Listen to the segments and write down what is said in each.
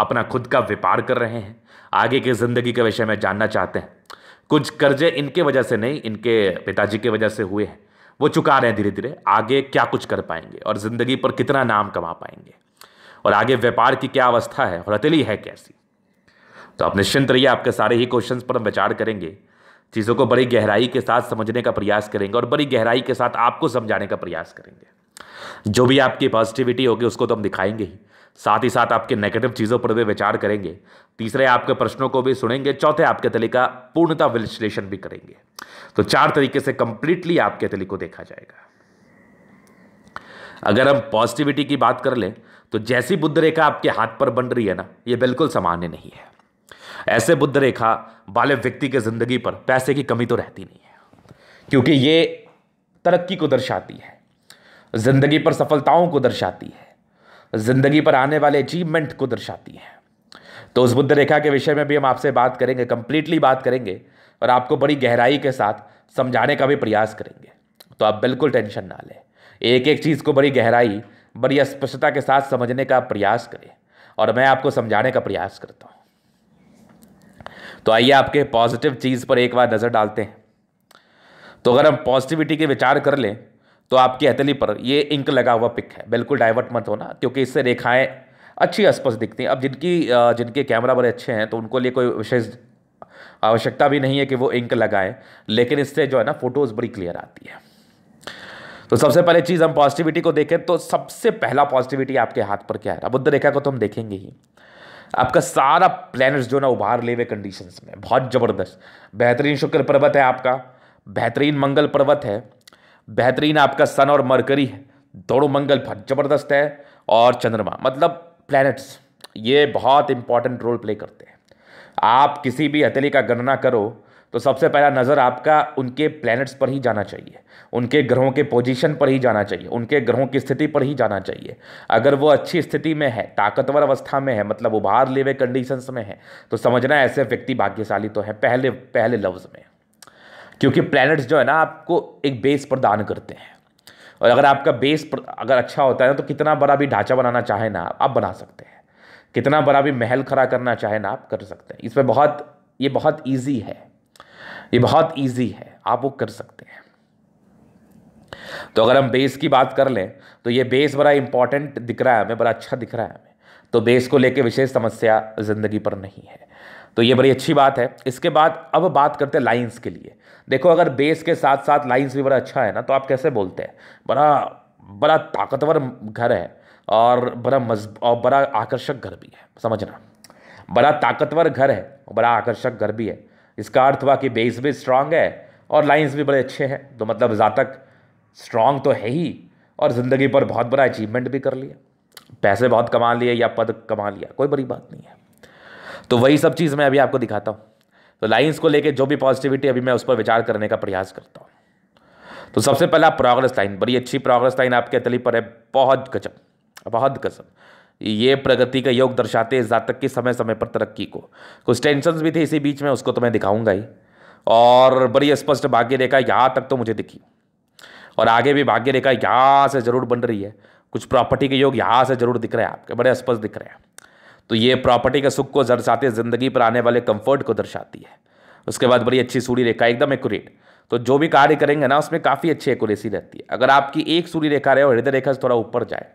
अपना खुद का व्यापार कर रहे हैं आगे की ज़िंदगी के विषय में जानना चाहते हैं कुछ कर्जे इनके वजह से नहीं इनके पिताजी के वजह से हुए हैं वो चुका रहे हैं धीरे धीरे आगे क्या कुछ कर पाएंगे और ज़िंदगी पर कितना नाम कमा पाएंगे और आगे व्यापार की क्या अवस्था है और हथेली है कैसी तो आप निश्चिंत रहिए आपके सारे ही क्वेश्चन पर हम विचार करेंगे चीज़ों को बड़ी गहराई के साथ समझने का प्रयास करेंगे और बड़ी गहराई के साथ आपको समझाने का प्रयास करेंगे जो भी आपकी पॉजिटिविटी होगी उसको तो हम दिखाएंगे ही साथ ही साथ आपके नेगेटिव चीज़ों पर भी विचार करेंगे तीसरे आपके प्रश्नों को भी सुनेंगे चौथे आपके तले का पूर्णता विश्लेषण भी करेंगे तो चार तरीके से कंप्लीटली आपके तले को देखा जाएगा अगर हम पॉजिटिविटी की बात कर लें तो जैसी बुद्ध रेखा आपके हाथ पर बन रही है ना ये बिल्कुल सामान्य नहीं है ऐसे बुद्ध रेखा वाले व्यक्ति के ज़िंदगी पर पैसे की कमी तो रहती नहीं है क्योंकि ये तरक्की को दर्शाती है ज़िंदगी पर सफलताओं को दर्शाती है ज़िंदगी पर आने वाले अचीवमेंट को दर्शाती है तो उस बुद्ध रेखा के विषय में भी हम आपसे बात करेंगे कंप्लीटली बात करेंगे और आपको बड़ी गहराई के साथ समझाने का भी प्रयास करेंगे तो आप बिल्कुल टेंशन ना लें एक एक चीज़ को बड़ी गहराई बड़ी स्पष्टता के साथ समझने का प्रयास करें और मैं आपको समझाने का प्रयास करता हूँ तो आइए आपके पॉजिटिव चीज़ पर एक बार नज़र डालते हैं तो अगर हम पॉजिटिविटी के विचार कर लें तो आपकी हथेली पर ये इंक लगा हुआ पिक है बिल्कुल डाइवर्ट मत होना क्योंकि इससे रेखाएं अच्छी स्पष्ट दिखती हैं अब जिनकी जिनके कैमरा बड़े अच्छे हैं तो उनको लिए कोई विशेष आवश्यकता भी नहीं है कि वो इंक लगाएं लेकिन इससे जो है ना फोटोज़ बड़ी क्लियर आती है तो सबसे पहले चीज़ हम पॉजिटिविटी को देखें तो सबसे पहला पॉजिटिविटी आपके हाथ पर क्या है बुद्ध रेखा को तो हम देखेंगे ही आपका सारा प्लैनेट्स जो ना उभार ले हुए कंडीशंस में बहुत ज़बरदस्त बेहतरीन शुक्र पर्वत है आपका बेहतरीन मंगल पर्वत है बेहतरीन आपका सन और मरकरी है दोनों मंगल पर जबरदस्त है और चंद्रमा मतलब प्लैनेट्स ये बहुत इंपॉर्टेंट रोल प्ले करते हैं आप किसी भी हथेली का गणना करो तो सबसे पहला नज़र आपका उनके प्लैनेट्स पर ही जाना चाहिए उनके ग्रहों के पोजीशन पर ही जाना चाहिए उनके ग्रहों की स्थिति पर ही जाना चाहिए अगर वो अच्छी स्थिति में है ताकतवर अवस्था में है मतलब उभार ले हुए कंडीशंस में है तो समझना ऐसे व्यक्ति भाग्यशाली तो है पहले पहले लफ्ज़ में क्योंकि प्लैनेट्स जो है ना आपको एक बेस प्रदान करते हैं और अगर आपका बेस पर, अगर अच्छा होता है ना तो कितना बड़ा भी ढांचा बनाना चाहे ना आप बना सकते हैं कितना बड़ा भी महल खड़ा करना चाहे ना आप कर सकते हैं इसमें बहुत ये बहुत ईजी है ये बहुत ईजी है आप वो कर सकते हैं तो अगर हम बेस की बात कर लें तो ये बेस बड़ा इंपॉर्टेंट दिख रहा है हमें बड़ा अच्छा दिख रहा है हमें तो बेस को लेके विशेष समस्या ज़िंदगी पर नहीं है तो ये बड़ी अच्छी बात है इसके बाद अब बात करते हैं लाइन्स के लिए देखो अगर बेस के साथ साथ लाइन्स भी बड़ा अच्छा है ना तो आप कैसे बोलते हैं बड़ा बड़ा ताकतवर घर है और बड़ा मजब और बड़ा आकर्षक घर भी है समझना बड़ा ताकतवर घर है और बड़ा आकर्षक घर भी है इसका अर्थ हुआ कि बेस भी स्ट्रांग है और लाइन्स भी बड़े अच्छे हैं तो मतलब जातक स्ट्रांग तो है ही और ज़िंदगी पर बहुत बड़ा अचीवमेंट भी कर लिया पैसे बहुत कमा लिए या पद कमा लिया कोई बड़ी बात नहीं है तो वही सब चीज़ मैं अभी आपको दिखाता हूँ तो लाइंस को लेके जो भी पॉजिटिविटी अभी मैं उस पर विचार करने का प्रयास करता हूँ तो सबसे पहला प्रोग्रेस लाइन बड़ी अच्छी प्रोग्रेस लाइन आपके तली पर है बहुत गजब बहुत गजब ये प्रगति का योग दर्शाते हैं जातक की समय समय पर तरक्की को कुछ टेंशन भी थे इसी बीच में उसको तो मैं दिखाऊंगा ही और बड़ी स्पष्ट भाग्य रेखा यहाँ तक तो मुझे दिखी और आगे भी भाग्य रेखा यहाँ से जरूर बन रही है कुछ प्रॉपर्टी के योग यहाँ से जरूर दिख रहे हैं आपके बड़े स्पष्ट दिख रहे हैं तो ये प्रॉपर्टी के सुख को दर्शाती है ज़िंदगी पर आने वाले कंफर्ट को दर्शाती है उसके बाद बड़ी अच्छी सूर्य रेखा एकदम एक्यूरेट तो जो भी कार्य करेंगे ना उसमें काफ़ी अच्छी एक्यूरेसी रहती है अगर आपकी एक सूर्य रेखा रहे और हृदय रेखा से थोड़ा ऊपर जाए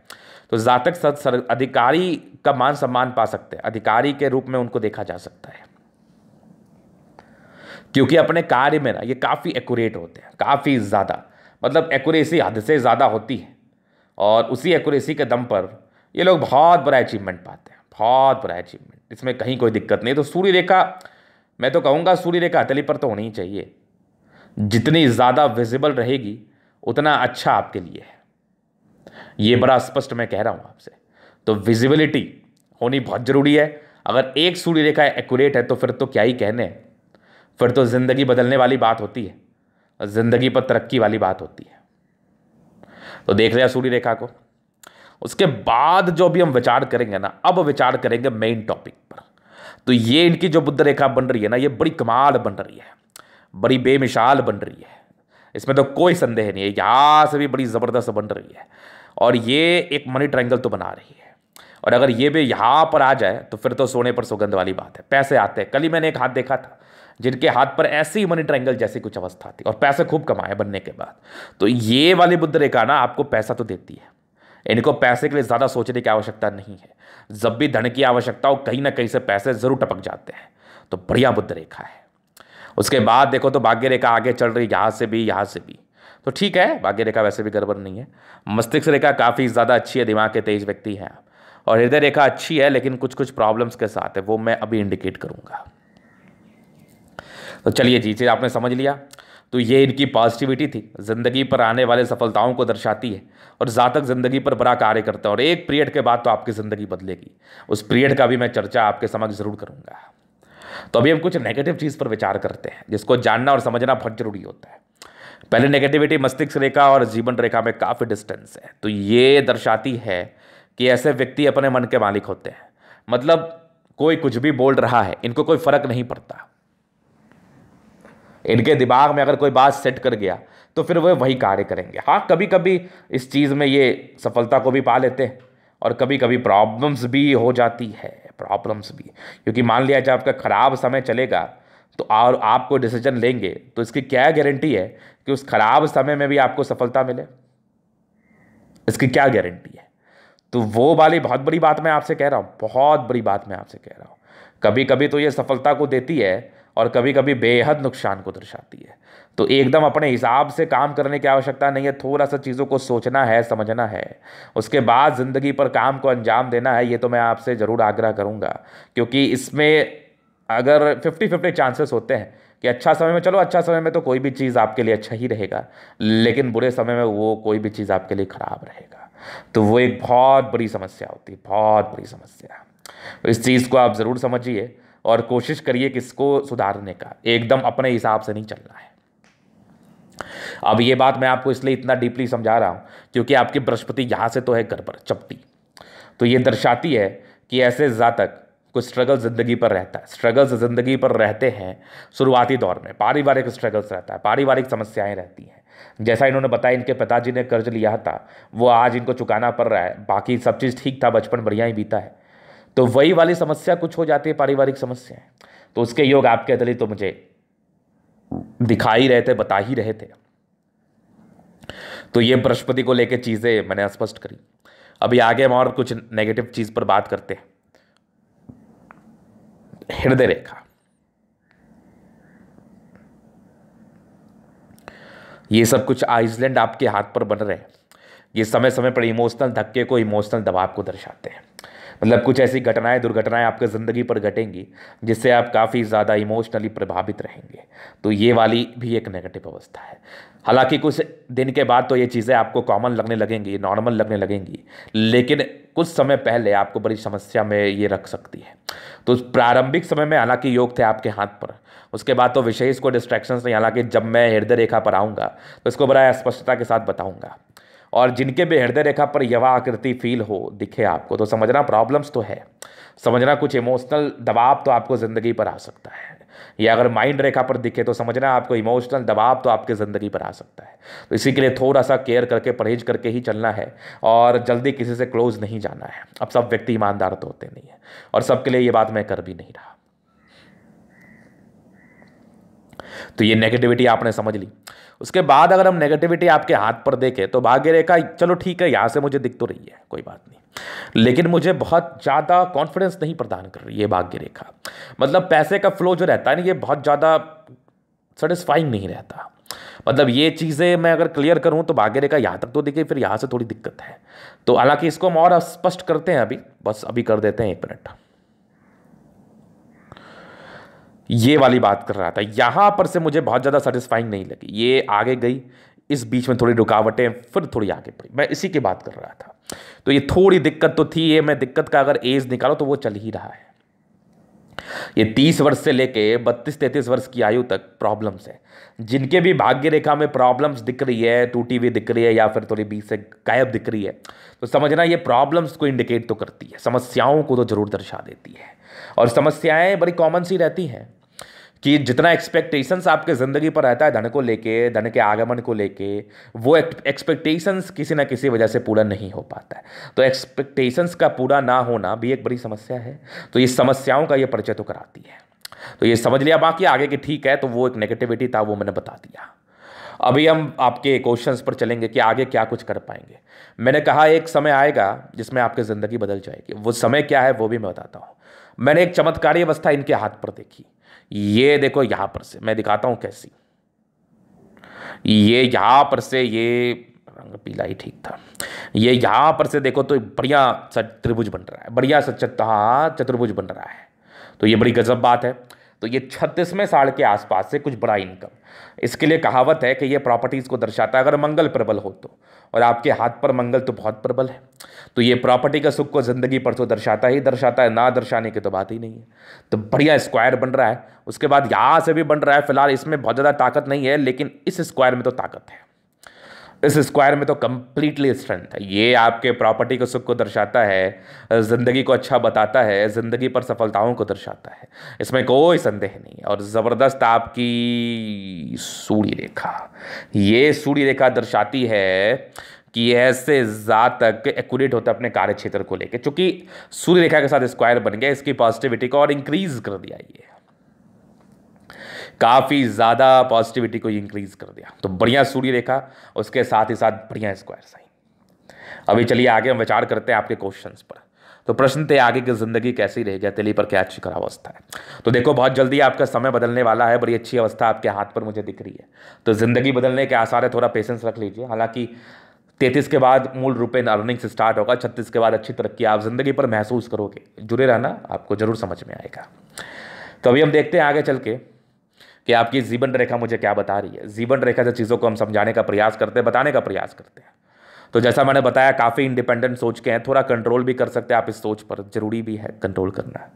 तो जातक सर अधिकारी का मान सम्मान पा सकते हैं अधिकारी के रूप में उनको देखा जा सकता है क्योंकि अपने कार्य में ना ये काफ़ी एक्यूरेट होते हैं काफ़ी ज़्यादा मतलब एक्यूरेसी हद से ज़्यादा होती है और उसी एक्यूरेसी के दम पर ये लोग बहुत बड़ा अचीवमेंट पाते हैं बहुत बड़ा अचीवमेंट इसमें कहीं कोई दिक्कत नहीं तो सूर्य रेखा मैं तो कहूँगा सूर्य रेखा हथेली पर तो होनी ही चाहिए जितनी ज़्यादा विजिबल रहेगी उतना अच्छा आपके लिए है ये बड़ा स्पष्ट मैं कह रहा हूँ आपसे तो विजिबिलिटी होनी बहुत ज़रूरी है अगर एक सूर्य रेखा एक्यूरेट है तो फिर तो क्या ही कहने फिर तो ज़िंदगी बदलने वाली बात होती है ज़िंदगी पर तरक्की वाली बात होती है तो देख रहे हैं सूर्य रेखा को उसके बाद जो भी हम विचार करेंगे ना अब विचार करेंगे मेन टॉपिक पर तो ये इनकी जो बुद्ध रेखा बन रही है ना ये बड़ी कमाल बन रही है बड़ी बेमिसाल बन रही है इसमें तो कोई संदेह नहीं है यहाँ से भी बड़ी ज़बरदस्त बन रही है और ये एक मनी ट्रायंगल तो बना रही है और अगर ये भी यहाँ पर आ जाए तो फिर तो सोने पर सुगंध वाली बात है पैसे आते हैं कल ही मैंने एक हाथ देखा था जिनके हाथ पर ऐसी मनी ट्रायंगल जैसी कुछ अवस्था थी और पैसे खूब कमाए बनने के बाद तो ये वाली बुद्ध रेखा ना आपको पैसा तो देती है इनको पैसे के लिए ज़्यादा सोचने की आवश्यकता नहीं है जब भी धन की आवश्यकता हो कहीं ना कहीं से पैसे ज़रूर टपक जाते हैं तो बढ़िया बुद्ध रेखा है उसके बाद देखो तो भाग्य रेखा आगे चल रही यहाँ से भी यहाँ से भी तो ठीक है भाग्य रेखा वैसे भी गड़बड़ नहीं है मस्तिष्क रेखा काफ़ी ज़्यादा अच्छी है दिमाग के तेज व्यक्ति हैं आप और हृदय रेखा अच्छी है लेकिन कुछ कुछ प्रॉब्लम्स के साथ है वो मैं अभी इंडिकेट करूँगा तो चलिए जी चीज़ आपने समझ लिया तो ये इनकी पॉजिटिविटी थी ज़िंदगी पर आने वाले सफलताओं को दर्शाती है और जातक ज़िंदगी पर बड़ा कार्य करता है और एक पीरियड के बाद तो आपकी ज़िंदगी बदलेगी उस पीरियड का भी मैं चर्चा आपके समक्ष ज़रूर करूँगा तो अभी हम कुछ नेगेटिव चीज़ पर विचार करते हैं जिसको जानना और समझना बहुत ज़रूरी होता है पहले नेगेटिविटी मस्तिष्क रेखा और जीवन रेखा में काफ़ी डिस्टेंस है तो ये दर्शाती है कि ऐसे व्यक्ति अपने मन के मालिक होते हैं मतलब कोई कुछ भी बोल रहा है इनको कोई फ़र्क नहीं पड़ता इनके दिमाग में अगर कोई बात सेट कर गया तो फिर वह वही कार्य करेंगे हाँ कभी कभी इस चीज़ में ये सफलता को भी पा लेते हैं और कभी कभी प्रॉब्लम्स भी हो जाती है प्रॉब्लम्स भी क्योंकि मान लिया जाए आपका ख़राब समय चलेगा तो और आप कोई डिसीजन लेंगे तो इसकी क्या गारंटी है कि उस खराब समय में भी आपको सफलता मिले इसकी क्या गारंटी है तो वो वाली बहुत बड़ी बात मैं आपसे कह रहा हूँ बहुत बड़ी बात मैं आपसे कह रहा हूँ कभी कभी तो ये सफलता को देती है और कभी कभी बेहद नुकसान को दर्शाती है तो एकदम अपने हिसाब से काम करने की आवश्यकता नहीं है थोड़ा सा चीज़ों को सोचना है समझना है उसके बाद ज़िंदगी पर काम को अंजाम देना है ये तो मैं आपसे ज़रूर आग्रह करूँगा क्योंकि इसमें अगर फिफ्टी फिफ्टी चांसेस होते हैं कि अच्छा समय में चलो अच्छा समय में तो कोई भी चीज़ आपके लिए अच्छा ही रहेगा लेकिन बुरे समय में वो कोई भी चीज़ आपके लिए ख़राब रहेगा तो वो एक बहुत बड़ी समस्या होती है बहुत बड़ी समस्या तो इस चीज़ को आप ज़रूर समझिए और कोशिश करिए किसको सुधारने का एकदम अपने हिसाब से नहीं चलना है अब ये बात मैं आपको इसलिए इतना डीपली समझा रहा हूँ क्योंकि आपकी बृहस्पति यहाँ से तो है घर पर चपटी तो ये दर्शाती है कि ऐसे जातक कुछ स्ट्रगल ज़िंदगी पर रहता है स्ट्रगल्स ज़िंदगी पर रहते हैं शुरुआती दौर में पारिवारिक स्ट्रगल्स रहता है पारिवारिक समस्याएं रहती हैं जैसा इन्होंने बताया इनके पिताजी ने कर्ज लिया था वो आज इनको चुकाना पड़ रहा है बाकी सब चीज़ ठीक था बचपन बढ़िया ही बीता है तो वही वाली समस्या कुछ हो जाती है पारिवारिक समस्याएं तो उसके योग आपके अतलित तो मुझे दिखा ही रहे थे बता ही रहे थे तो ये बृहस्पति को लेकर चीज़ें मैंने स्पष्ट करी अभी आगे हम और कुछ नेगेटिव चीज़ पर बात करते हैं हृदय रेखा ये सब कुछ आइसलैंड आपके हाथ पर बन रहे हैं ये समय समय पर इमोशनल धक्के को इमोशनल दबाव को दर्शाते हैं मतलब कुछ ऐसी घटनाएं दुर्घटनाएं आपकी ज़िंदगी पर घटेंगी जिससे आप काफ़ी ज़्यादा इमोशनली प्रभावित रहेंगे तो ये वाली भी एक नेगेटिव अवस्था है हालांकि कुछ दिन के बाद तो ये चीज़ें आपको कॉमन लगने लगेंगी नॉर्मल लगने लगेंगी लेकिन कुछ समय पहले आपको बड़ी समस्या में ये रख सकती है तो प्रारंभिक समय में हालांकि योग थे आपके हाथ पर उसके बाद तो विशेष को डिस्ट्रैक्शन नहीं हालांकि जब मैं हृदय रेखा पर आऊँगा तो इसको बड़ा स्पष्टता के साथ बताऊँगा और जिनके भी हृदय रेखा पर यवा आकृति फील हो दिखे आपको तो समझना प्रॉब्लम्स तो है समझना कुछ इमोशनल दबाव तो आपको ज़िंदगी पर आ सकता है या अगर माइंड रेखा पर दिखे तो समझना आपको इमोशनल दबाव तो आपके ज़िंदगी पर आ सकता है तो इसी के लिए थोड़ा सा केयर करके परहेज करके ही चलना है और जल्दी किसी से क्लोज नहीं जाना है अब सब व्यक्ति ईमानदार तो होते नहीं है और सबके लिए ये बात मैं कर भी नहीं रहा तो ये नेगेटिविटी आपने समझ ली उसके बाद अगर हम नेगेटिविटी आपके हाथ पर देखें तो भाग्य रेखा चलो ठीक है यहाँ से मुझे दिख तो रही है कोई बात नहीं लेकिन मुझे बहुत ज़्यादा कॉन्फिडेंस नहीं प्रदान कर रही है भाग्य रेखा मतलब पैसे का फ्लो जो रहता है ना ये बहुत ज़्यादा सेटिस्फाइंग नहीं रहता मतलब ये चीज़ें मैं अगर क्लियर करूँ तो भाग्य रेखा यहाँ तक तो दिखे फिर यहाँ से थोड़ी दिक्कत है तो हालांकि इसको हम और स्पष्ट करते हैं अभी बस अभी कर देते हैं एक मिनट ये वाली बात कर रहा था यहाँ पर से मुझे बहुत ज़्यादा सेटिस्फाइंग नहीं लगी ये आगे गई इस बीच में थोड़ी रुकावटें फिर थोड़ी आगे पड़ी मैं इसी की बात कर रहा था तो ये थोड़ी दिक्कत तो थी ये मैं दिक्कत का अगर एज निकालो तो वो चल ही रहा है ये तीस वर्ष से लेके बत्तीस तैंतीस वर्ष की आयु तक प्रॉब्लम्स हैं जिनके भी भाग्य रेखा में प्रॉब्लम्स दिख रही है टूटी हुई दिख रही है या फिर थोड़ी बीच से गायब दिख रही है तो समझना ये प्रॉब्लम्स को इंडिकेट तो करती है समस्याओं को तो जरूर दर्शा देती है और समस्याएं बड़ी कॉमन सी रहती हैं कि जितना एक्सपेक्टेशंस आपके ज़िंदगी पर रहता है धन को लेके धन के आगमन को लेके वो एक्सपेक्टेशंस किसी ना किसी वजह से पूरा नहीं हो पाता है तो एक्सपेक्टेशंस का पूरा ना होना भी एक बड़ी समस्या है तो ये समस्याओं का ये परिचय तो कराती है तो ये समझ लिया बाकी आगे की ठीक है तो वो एक नेगेटिविटी था वो मैंने बता दिया अभी हम आपके क्वेश्चंस पर चलेंगे कि आगे क्या कुछ कर पाएंगे मैंने कहा एक समय आएगा जिसमें आपकी ज़िंदगी बदल जाएगी वो समय क्या है वो भी मैं बताता हूँ मैंने एक चमत्कारी अवस्था इनके हाथ पर देखी ये देखो यहां पर से मैं दिखाता हूं कैसी ये यहां पर से ये रंग पीला ही ठीक था ये यहां पर से देखो तो बढ़िया सा त्रिभुज बन रहा है बढ़िया सा हाँ, चतुर्भुज बन रहा है तो ये बड़ी गजब बात है तो ये छत्तीसवें साल के आसपास से कुछ बड़ा इनकम इसके लिए कहावत है कि ये प्रॉपर्टीज़ को दर्शाता है अगर मंगल प्रबल हो तो और आपके हाथ पर मंगल तो बहुत प्रबल है तो ये प्रॉपर्टी का सुख को ज़िंदगी पर तो दर्शाता ही दर्शाता है ना दर्शाने की तो बात ही नहीं है तो बढ़िया स्क्वायर बन रहा है उसके बाद यहाँ से भी बन रहा है फिलहाल इसमें बहुत ज़्यादा ताकत नहीं है लेकिन इस स्क्वायर में तो ताकत है इस स्क्वायर में तो कम्प्लीटली स्ट्रेंथ है ये आपके प्रॉपर्टी के सुख को दर्शाता है ज़िंदगी को अच्छा बताता है ज़िंदगी पर सफलताओं को दर्शाता है इसमें कोई संदेह नहीं है और ज़बरदस्त आपकी सूर्य रेखा ये सूर्य रेखा दर्शाती है कि ऐसे ज़्यादा तक एक्यूरेट होता है अपने कार्य क्षेत्र को लेकर चूँकि सूर्य रेखा के साथ स्क्वायर बन गया इसकी पॉजिटिविटी को और इंक्रीज़ कर दिया ये काफ़ी ज़्यादा पॉजिटिविटी को इंक्रीज कर दिया तो बढ़िया सूर्य रेखा उसके साथ ही साथ बढ़िया स्क्वायर साइन अभी चलिए आगे हम विचार करते हैं आपके क्वेश्चन पर तो प्रश्न थे आगे की जिंदगी कैसी रहेगी तेली पर क्या अच्छी खराब अवस्था है तो देखो बहुत जल्दी आपका समय बदलने वाला है बड़ी अच्छी अवस्था आपके हाथ पर मुझे दिख रही है तो ज़िंदगी बदलने के आसार है थोड़ा पेशेंस रख लीजिए हालांकि तैतीस के बाद मूल रूप में अर्निंग्स स्टार्ट होगा छत्तीस के बाद अच्छी तरक्की आप ज़िंदगी पर महसूस करोगे जुड़े रहना आपको ज़रूर समझ में आएगा तो अभी हम देखते हैं आगे चल के कि आपकी जीवन रेखा मुझे क्या बता रही है जीवन रेखा से चीज़ों को हम समझाने का प्रयास करते हैं बताने का प्रयास करते हैं तो जैसा मैंने बताया काफ़ी इंडिपेंडेंट सोच के हैं थोड़ा कंट्रोल भी कर सकते हैं आप इस सोच पर ज़रूरी भी है कंट्रोल करना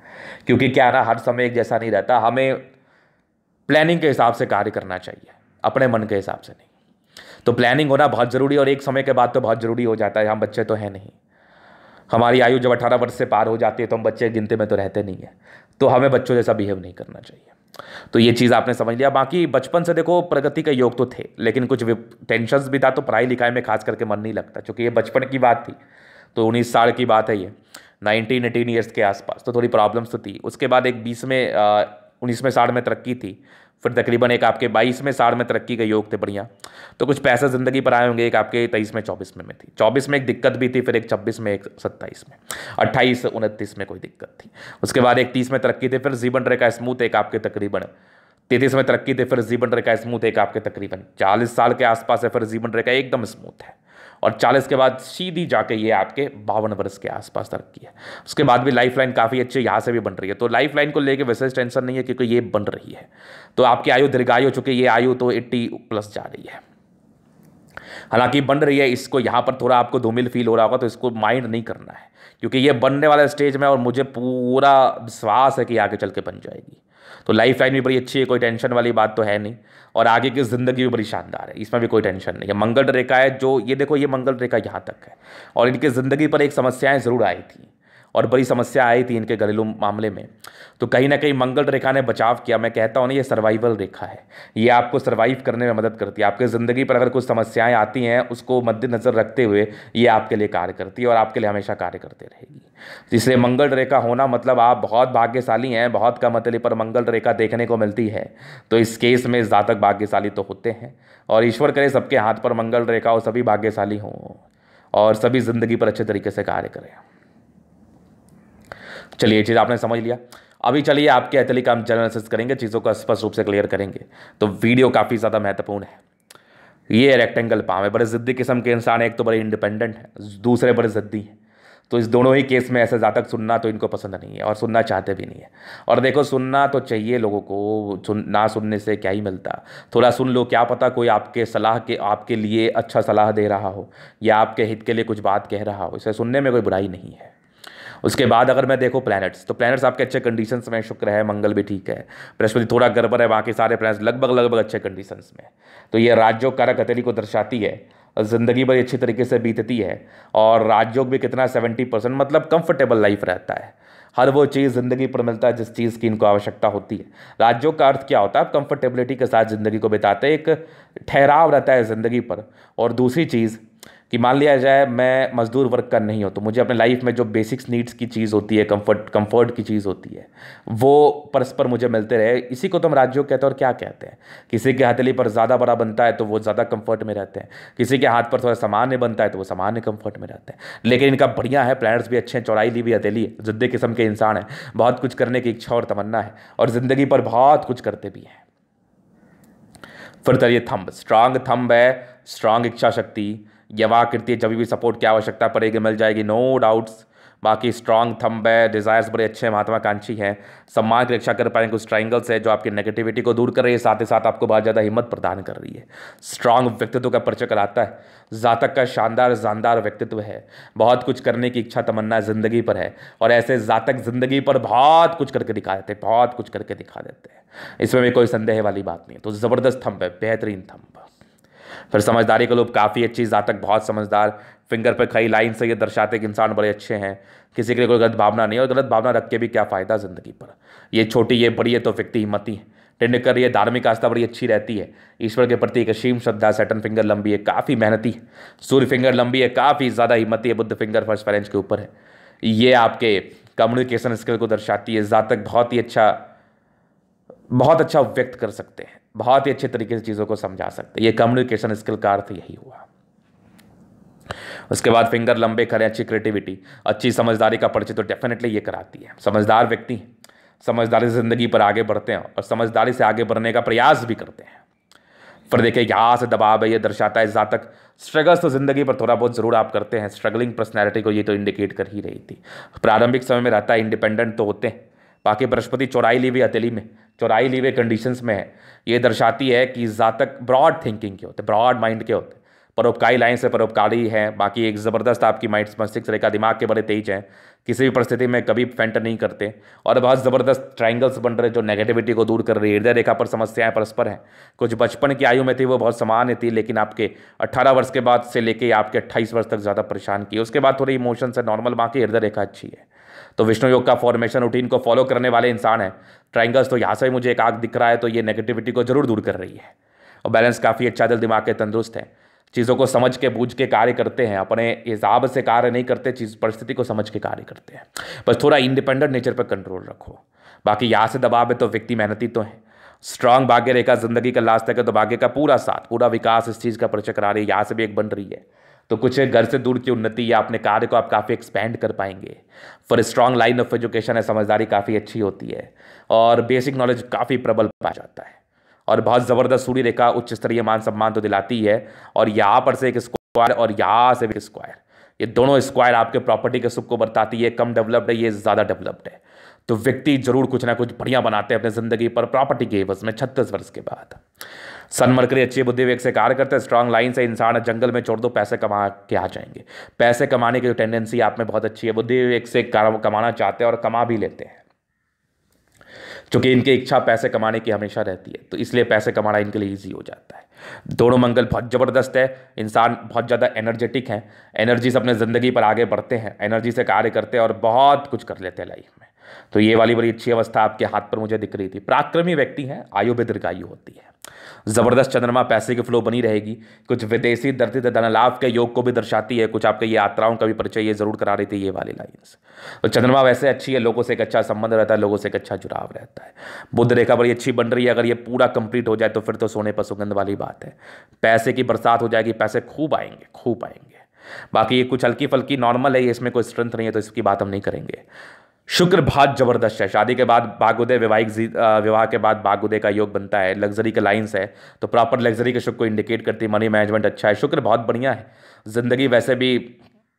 क्योंकि क्या ना हर समय एक जैसा नहीं रहता हमें प्लानिंग के हिसाब से कार्य करना चाहिए अपने मन के हिसाब से नहीं तो प्लानिंग होना बहुत ज़रूरी और एक समय के बाद तो बहुत ज़रूरी हो जाता है हम बच्चे तो हैं नहीं हमारी आयु जब अठारह वर्ष से पार हो जाती है तो हम बच्चे गिनते में तो रहते नहीं है तो हमें बच्चों जैसा बिहेव नहीं करना चाहिए तो ये चीज़ आपने समझ लिया बाकी बचपन से देखो प्रगति का योग तो थे लेकिन कुछ टेंशन भी था तो पढ़ाई लिखाई में खास करके मन नहीं लगता क्योंकि ये बचपन की बात थी तो उन्नीस साल की बात है ये नाइनटीन एटीन ईयर्स के आसपास तो थोड़ी प्रॉब्लम्स तो थी उसके बाद एक बीस में उन्नीसवें साल में तरक्की थी फिर तकरीबन एक आपके बाईस में में तरक्की के योग थे बढ़िया तो कुछ पैसे ज़िंदगी पर आए होंगे एक आपके तेईस में चौबीस में में थी चौबीस में एक दिक्कत भी थी फिर एक छब्बीस में एक सत्ताईस में अट्ठाईस उनतीस में कोई दिक्कत थी उसके बाद एक तीस में तरक्की थी फिर जीवन रेखा स्मूथ एक आपके तकरीबन तैतीस में तरक्की थी फिर जीवन रेखा स्मूथ एक आपके तकरीबन चालीस साल के आसपास है फिर जीवन रेखा एकदम स्मूथ है और चालीस के बाद सीधी जाके ये आपके बावन वर्ष के आसपास तरक्की है उसके बाद भी लाइफ लाइन काफ़ी अच्छी यहाँ से भी बन रही है तो लाइफ लाइन को लेकर वैसे टेंशन नहीं है क्योंकि ये बन रही है तो आपकी आयु दीर्घायु चूँकि ये आयु तो एट्टी प्लस जा रही है हालांकि बन रही है इसको यहाँ पर थोड़ा आपको धूमिल फील हो रहा होगा तो इसको माइंड नहीं करना है क्योंकि ये बनने वाला स्टेज में और मुझे पूरा विश्वास है कि आगे चल के बन जाएगी तो लाइफ लाइन भी बड़ी अच्छी है कोई टेंशन वाली बात तो है नहीं और आगे की ज़िंदगी भी बड़ी शानदार है इसमें भी कोई टेंशन नहीं है मंगल रेखा है जो ये देखो ये मंगल रेखा यहाँ तक है और इनकी ज़िंदगी पर एक समस्याएँ ज़रूर आई थी और बड़ी समस्या आई थी इनके घरेलू मामले में तो कहीं ना कहीं मंगल रेखा ने बचाव किया मैं कहता हूँ ना ये सर्वाइवल रेखा है ये आपको सर्वाइव करने में मदद करती है आपके ज़िंदगी पर अगर कुछ समस्याएं आती हैं उसको मद्देनज़र रखते हुए ये आपके लिए कार्य करती है और आपके लिए हमेशा कार्य करते रहेगी तो इसलिए मंगल रेखा होना मतलब आप बहुत भाग्यशाली हैं बहुत कम अतले पर मंगल रेखा देखने को मिलती है तो इस केस में ज़्यादा भाग्यशाली तो होते हैं और ईश्वर करे सबके हाथ पर मंगल रेखा हो सभी भाग्यशाली हों और सभी ज़िंदगी पर अच्छे तरीके से कार्य करें चलिए ये चीज़ आपने समझ लिया अभी चलिए आपके का हम जनरल करेंगे चीज़ों को स्पष्ट रूप से क्लियर करेंगे तो वीडियो काफ़ी ज़्यादा महत्वपूर्ण है ये रेक्टेंगल पाम है बड़े ज़िद्दी किस्म के इंसान एक तो बड़े इंडिपेंडेंट हैं दूसरे बड़े ज़िद्दी हैं तो इस दोनों ही केस में ऐसे जातक सुनना तो इनको पसंद नहीं है और सुनना चाहते भी नहीं है और देखो सुनना तो चाहिए लोगों को सुन ना सुनने से क्या ही मिलता थोड़ा सुन लो क्या पता कोई आपके सलाह के आपके लिए अच्छा सलाह दे रहा हो या आपके हित के लिए कुछ बात कह रहा हो इसे सुनने में कोई बुराई नहीं है उसके बाद अगर मैं देखो प्लैनेट्स तो प्लैनेट्स आपके अच्छे कंडीशंस में शुक्र है मंगल भी ठीक है बृहस्पति थोड़ा गड़बड़ है बाकी सारे प्लैनेट्स लगभग लगभग अच्छे कंडीशंस में तो ये राजयोग कारक हथेली को दर्शाती है ज़िंदगी बड़ी अच्छी तरीके से बीतती है और राजयोग भी कितना सेवेंटी परसेंट मतलब कंफर्टेबल लाइफ रहता है हर वो चीज़ ज़िंदगी पर मिलता है जिस चीज़ की इनको आवश्यकता होती है राज्यों का अर्थ क्या होता है आप कंफर्टेबिलिटी के साथ ज़िंदगी को बिताते हैं एक ठहराव रहता है ज़िंदगी पर और दूसरी चीज़ कि मान लिया जाए मैं मज़दूर वर्ग का नहीं हूँ तो मुझे अपने लाइफ में जो बेसिक्स नीड्स की चीज़ होती है कंफर्ट कंफर्ट की चीज़ होती है वो परस्पर मुझे मिलते रहे इसी को तो हम राज्यों कहते हैं और क्या कहते हैं किसी के हथेली पर ज़्यादा बड़ा बनता है तो वो ज़्यादा कम्फर्ट में रहते हैं किसी के हाथ पर थोड़ा सामान्य बनता है तो वो सामान्य कम्फर्ट में रहते हैं लेकिन इनका बढ़िया है प्लान्स भी अच्छे हैं चौड़ाई भी हथेली है किस्म के इंसान हैं बहुत कुछ करने की इच्छा और तमन्ना है और ज़िंदगी पर बहुत कुछ करते भी हैं फिर तरह ये थम्ब स्ट्रांग थम्ब है स्ट्रांग इच्छा शक्ति यवाकृति जब भी सपोर्ट की आवश्यकता पड़ेगी मिल जाएगी नो डाउट्स बाकी स्ट्रॉन्ग थम्ब है डिज़ायर्स बड़े अच्छे महात्माकांक्षी हैं सम्मान की रक्षा कर पाएंगे कुछ ट्राइंगल्स है जो आपकी नेगेटिविटी को दूर कर रही है साथ ही साथ आपको बहुत ज़्यादा हिम्मत प्रदान कर रही है स्ट्रांग व्यक्तित्व का परिचय कराता है जातक का शानदार जानदार व्यक्तित्व है बहुत कुछ करने की इच्छा तमन्ना ज़िंदगी पर है और ऐसे जातक ज़िंदगी पर बहुत कुछ करके दिखा देते हैं बहुत कुछ करके दिखा देते हैं इसमें भी कोई संदेह वाली बात नहीं है तो ज़बरदस्त थम्ब है बेहतरीन थम्ब फिर समझदारी के लोग काफ़ी अच्छी जातक बहुत समझदार फिंगर पर कई लाइन से ये दर्शाते कि इंसान बड़े अच्छे हैं किसी के लिए कोई गलत भावना नहीं और गलत भावना रख के भी क्या फ़ायदा ज़िंदगी पर ये छोटी ये बड़ी तो है तो फिक्ति हिम्मती है कर ये धार्मिक आस्था बड़ी अच्छी रहती है ईश्वर के प्रति एक असीम श्रद्धा सेटन फिंगर लंबी है काफ़ी मेहनती है सूर्य फिंगर लंबी है काफ़ी ज़्यादा हिम्मती है बुद्ध फिंगर फर्स्ट फैलेंज के ऊपर है ये आपके कम्युनिकेशन स्किल को दर्शाती है जातक बहुत ही अच्छा बहुत अच्छा व्यक्त कर सकते हैं बहुत ही अच्छे तरीके से चीज़ों को समझा सकते ये कम्युनिकेशन स्किल का अर्थ यही हुआ उसके बाद फिंगर लंबे करें अच्छी क्रिएटिविटी अच्छी समझदारी का परिचय तो डेफिनेटली ये कराती है समझदार व्यक्ति समझदारी से ज़िंदगी पर आगे बढ़ते हैं और समझदारी से आगे बढ़ने का प्रयास भी करते हैं पर देखिए यहाँ से दबाव है ये दर्शाता है जहाँ तक स्ट्रगल्स तो ज़िंदगी पर थोड़ा बहुत ज़रूर आप करते हैं स्ट्रगलिंग पर्सनैलिटी को ये तो इंडिकेट कर ही रही थी प्रारंभिक समय में रहता है इंडिपेंडेंट तो होते हैं बाकी बृहस्पति चौराई ली हुई हथेली में चौराई ली हुई कंडीशंस में है ये दर्शाती है कि जातक ब्रॉड थिंकिंग के होते ब्रॉड माइंड के होते परोपकारी लाइन से परोपकारी हैं बाकी एक ज़बरदस्त आपकी माइंड मस्तिष्क रेखा दिमाग के बड़े तेज हैं किसी भी परिस्थिति में कभी फेंटर नहीं करते और बहुत ज़बरदस्त ट्राइंगल्स बन रहे जो नेगेटिविटी को दूर कर रही है हृदय रेखा पर समस्याएं परस्पर हैं कुछ बचपन की आयु में थी वो बहुत सामान्य थी लेकिन आपके 18 वर्ष के बाद से लेके आपके 28 वर्ष तक ज़्यादा परेशान की उसके बाद थोड़ी इमोशंस है नॉर्मल बाकी हृदय रेखा अच्छी है तो विष्णु योग का फॉर्मेशन रूटीन को फॉलो करने वाले इंसान हैं ट्राइंगल्स तो यहाँ से भी मुझे एक आग दिख रहा है तो ये नेगेटिविटी को जरूर दूर कर रही है और बैलेंस काफ़ी अच्छा दिल दिमाग के तंदुरुस्त है चीज़ों को समझ के बूझ के कार्य करते हैं अपने हिसाब से कार्य नहीं करते चीज़ परिस्थिति को समझ के कार्य करते हैं बस थोड़ा इंडिपेंडेंट नेचर पर कंट्रोल रखो बाकी यहाँ से दबाव है तो व्यक्ति मेहनती तो है स्ट्रांग भाग्य रेखा जिंदगी का लास्ट तक है तो भाग्य का पूरा साथ पूरा विकास इस चीज़ का परिचय करा रही है यहाँ से भी एक बन रही है तो कुछ घर से दूर की उन्नति या अपने कार्य को आप काफ़ी एक्सपेंड कर पाएंगे for strong line of education है समझदारी काफ़ी अच्छी होती है और बेसिक नॉलेज काफ़ी प्रबल पाया जाता है और बहुत ज़बरदस्त सूर्य रेखा उच्च स्तरीय मान सम्मान तो दिलाती है और यहाँ पर से एक स्क्वायर और यहाँ से भी स्क्वायर ये दोनों स्क्वायर आपके प्रॉपर्टी के सुख को बरताती है कम डेवलप्ड है ये ज़्यादा डेवलप्ड है तो व्यक्ति जरूर कुछ ना कुछ बढ़िया बनाते हैं अपनी ज़िंदगी पर प्रॉपर्टी के एवज में छत्तीस वर्ष के बाद सन मरकरी अच्छी बुद्धि विवेक से कार्य करते हैं स्ट्रांग लाइन से इंसान जंगल में छोड़ दो पैसे कमा के आ जाएंगे पैसे कमाने की जो टेंडेंसी आप में बहुत अच्छी है बुद्धि विवेक से कमाना चाहते हैं और कमा भी लेते हैं चूंकि इनकी इच्छा पैसे कमाने की हमेशा रहती है तो इसलिए पैसे कमाना इनके लिए ईजी हो जाता है दोनों मंगल बहुत ज़बरदस्त है इंसान बहुत ज़्यादा एनर्जेटिक हैं एनर्जी से अपने ज़िंदगी पर आगे बढ़ते हैं एनर्जी से कार्य करते हैं और बहुत कुछ कर लेते हैं लाइफ में तो ये वाली बड़ी अच्छी अवस्था आपके हाथ पर मुझे दिख रही थी पराक्रमी व्यक्ति हैं आयु भी दीर्घायु होती है ज़बरदस्त चंद्रमा पैसे की फ्लो बनी रहेगी कुछ विदेशी धन लाभ के योग को भी दर्शाती है कुछ आपके यात्राओं का भी परिचय ये जरूर करा रही थी ये वाली लाइन्स तो चंद्रमा वैसे अच्छी है लोगों से एक अच्छा संबंध रहता है लोगों से एक अच्छा जुड़ाव रहता है बुद्ध रेखा बड़ी अच्छी बन रही है अगर ये पूरा कंप्लीट हो जाए तो फिर तो सोने पर सुगंध वाली बात है पैसे की बरसात हो जाएगी पैसे खूब आएंगे खूब आएंगे बाकी ये कुछ हल्की फल्की नॉर्मल है इसमें कोई स्ट्रेंथ नहीं है तो इसकी बात हम नहीं करेंगे शुक्र बहुत जबरदस्त है शादी के बाद बागुदय वैवाहिक विवाह के बाद बागुदय का योग बनता है लग्जरी का लाइन्स है तो प्रॉपर लग्जरी के शुक्र को इंडिकेट करती है मनी मैनेजमेंट अच्छा है शुक्र बहुत बढ़िया है ज़िंदगी वैसे भी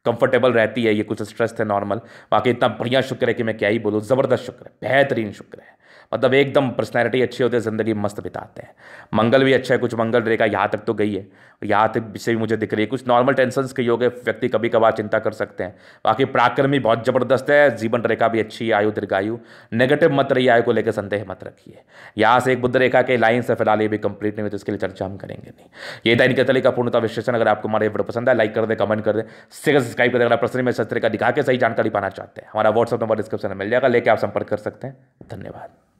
कंफर्टेबल रहती है ये कुछ स्ट्रेस है नॉर्मल बाकी इतना बढ़िया शुक्र है कि मैं क्या ही बोलूँ ज़बरदस्त शुक्र है बेहतरीन शुक्र है मतलब एकदम पर्सनैलिटी अच्छी होती है ज़िंदगी मस्त बिताते हैं मंगल भी अच्छा है कुछ मंगल रेखा यहाँ तक तो गई है यहाँ तक से भी मुझे दिख रही है कुछ नॉर्मल टेंशन के योग है व्यक्ति कभी कभार चिंता कर सकते हैं बाकी प्राक्रम बहुत ज़बरदस्त है जीवन रेखा भी अच्छी है आयु दीर्घायु नेगेटिव मत रही आयु को लेकर संदेह मत रखिए यहाँ से एक बुद्ध रेखा के लाइन से फिलहाल ये भी कंप्लीट नहीं हुई तो इसके लिए चर्चा हम करेंगे नहीं ये दैनिक इनके का पूर्णता विश्लेषण अगर आपको हमारे वीडियो पसंद है लाइक कर दें कमेंट कर दें सब्सक्राइब कर देना प्रश्न में शस्त्र का दिखा के सही जानकारी पाना चाहते हैं हमारा व्हाट्सअप नंबर डिस्क्रिप्शन में मिल जाएगा लेके आप संपर्क कर सकते हैं धन्यवाद